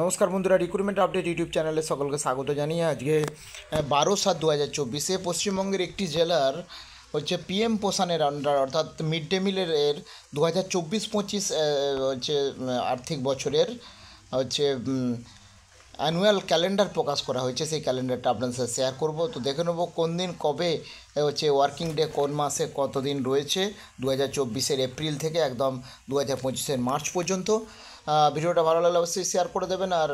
নমস্কার বন্ধুরা recruitment update YouTube চ্যানেলে সকলকে স্বাগত জানিয়ে আজকে বারো সাত দু হাজার চব্বিশে পশ্চিমবঙ্গের একটি জেলার হচ্ছে পিএম পোষণের আন্ডার অর্থাৎ মিড ডে মিলের এর দু হাজার চব্বিশ পঁচিশ হচ্ছে আর্থিক বছরের হচ্ছে অ্যানুয়াল ক্যালেন্ডার প্রকাশ করা হয়েছে সেই ক্যালেন্ডারটা আপনাদের সাথে শেয়ার করব তো দেখে নেবো কোন দিন কবে হচ্ছে ওয়ার্কিং ডে কোন মাসে কত দিন রয়েছে দু হাজার চব্বিশের এপ্রিল থেকে একদম দু হাজার পঁচিশের মার্চ পর্যন্ত ভিডিওটা ভালো লাগলে অবশ্যই শেয়ার করে দেবেন আর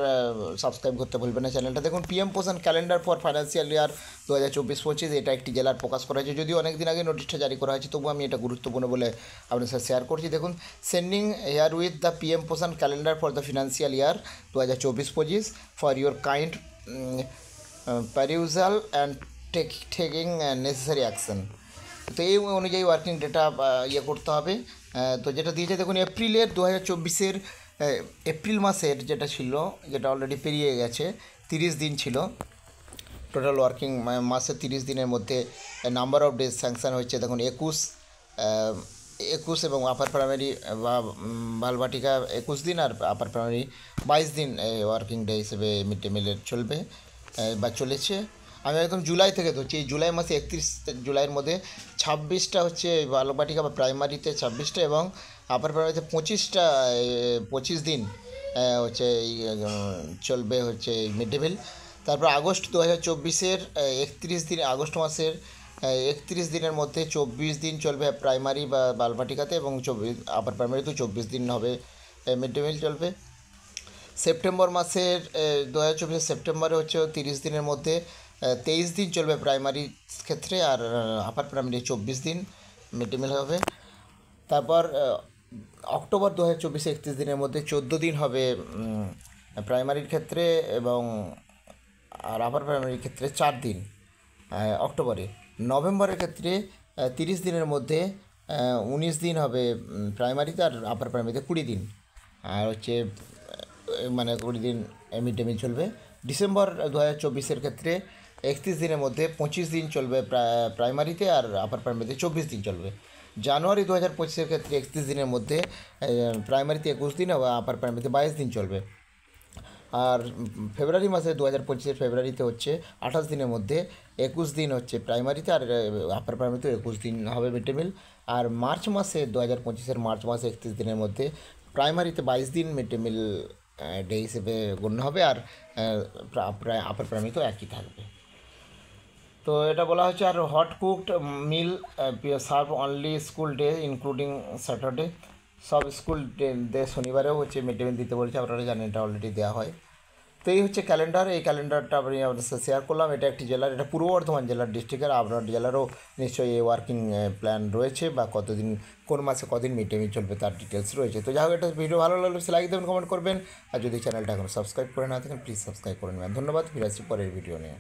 সাবস্ক্রাইব করতে ভুলবেন না চ্যানেলটা দেখুন PM Poshan calendar for financial year দু হাজার চব্বিশ পঁচিশ এটা একটি জেলার প্রকাশ করা হয়েছে যদিও অনেক দিন আগে নোটিশটা জারি করা হয়েছে তবু আমি এটা গুরুত্বপূর্ণ বলে আপনার সাথে শেয়ার করছি দেখুন sending here with the PM Poshan calendar for the financial year দু হাজার চব্বিশ পঁচিশ for your kind perusal and take taking necessary action তো এই অনুযায়ী ওয়ার্কিং ডেটা ইয়ে করতে হবে তো যেটা দিয়েছে দেখুন এপ্রিলের দু হাজার চব্বিশের এপ্রিল মাসের যেটা ছিল যেটা অলরেডি পেরিয়ে গেছে তিরিশ দিন ছিল টোটাল ওয়ার্কিং মাসে তিরিশ দিনের মধ্যে নাম্বার অফ ডেজ স্যাংশন হয়েছে দেখুন একুশ একুশ এবং আপার প্রাইমারি বা বালবাটিকা একুশ দিন আর আপার প্রাইমারি বাইশ দিন ওয়ার্কিং ডে হিসেবে মিড ডে মিলের চলবে বা চলেছে আমি একদম জুলাই থেকে ধরছি এই জুলাই মাসে একত্রিশ জুলাইয়ের মধ্যে ছাব্বিশটা হচ্ছে বালকবাটিকা বা প্রাইমারিতে ছাব্বিশটা এবং আপার প্রাইমারিতে পঁচিশটা পঁচিশ দিন হচ্ছে এই চলবে হচ্ছে মিড ডে মিল তারপর আগস্ট দু হাজার চব্বিশের একত্রিশ দিন আগস্ট মাসের একত্রিশ দিনের মধ্যে চব্বিশ দিন চলবে প্রাইমারি বা বালবাটিকাতে এবং চব্বিশ আপার প্রাইমারিতেও চব্বিশ দিন হবে মিড ডে মিল চলবে সেপ্টেম্বর মাসের দু হাজার চব্বিশের সেপ্টেম্বরে হচ্ছে তিরিশ দিনের মধ্যে তেইশ দিন চলবে প্রাইমারির ক্ষেত্রে আর আপার প্রাইমারি চব্বিশ দিন মিড ডে মিল হবে তারপর অক্টোবর দু হাজার চব্বিশে একত্রিশ দিনের মধ্যে চোদ্দো দিন হবে প্রাইমারির ক্ষেত্রে এবং আর আপার প্রাইমারির ক্ষেত্রে চার দিন অক্টোবরে নভেম্বরের ক্ষেত্রে তিরিশ দিনের মধ্যে উনিশ দিন হবে প্রাইমারিতে আর আপার প্রাইমারিতে কুড়ি দিন আর হচ্ছে মানে কুড়ি দিন মিড ডে মিল চলবে ডিসেম্বর দু হাজার চব্বিশের ক্ষেত্রে একত্রিশ দিনের মধ্যে পঁচিশ দিন চলবে প্রাইমারিতে আর আপার প্রাইমারিতে চব্বিশ দিন চলবে জানুয়ারি দু হাজার পঁচিশের ক্ষেত্রে একত্রিশ দিনের মধ্যে প্রাইমারিতে একুশ দিন এবং আপার প্রাইমারিতে বাইশ দিন চলবে আর ফেব্রুয়ারি মাসে দু হাজার পঁচিশের ফেব্রুয়ারিতে হচ্ছে আঠাশ দিনের মধ্যে একুশ দিন হচ্ছে প্রাইমারিতে আর আপার প্রাইমারিতে একুশ দিন হবে মিড ডে মিল আর মার্চ মাসে দু হাজার পঁচিশের মার্চ মাসে একত্রিশ দিনের মধ্যে প্রাইমারিতে বাইশ দিন মিড ডে মিল ডে হিসেবে গণ্য হবে আর প্রায় আপার তো একই থাকবে তো এটা বলা হচ্ছে আর hot cooked meal serve only school day including Saturday সব স্কুল ডে শনিবারেও হচ্ছে মিড ডে মিল দিতে বলেছে আপনারা জানেন এটা অলরেডি দেওয়া হয় তো এই হচ্ছে ক্যালেন্ডার এই ক্যালেন্ডারটা আমি আপনাদের সাথে শেয়ার করলাম এটা একটি জেলার এটা পূর্ব বর্ধমান জেলার ডিস্ট্রিক্টের আপনার জেলারও নিশ্চয়ই এই ওয়ার্কিং প্ল্যান রয়েছে বা কতদিন কোন মাসে কদিন মিড ডে মিল চলবে তার ডিটেলস রয়েছে তো যাই হোক এটা ভিডিও ভালো সে লাইক দেবেন কমেন্ট করবেন আর যদি চ্যানেলটা এখন সাবস্ক্রাইব করে না থাকেন প্লিজ সাবস্ক্রাইব করে নেবেন ধন্যবাদ ফিরে আসছি পরের ভিডিও নিয়ে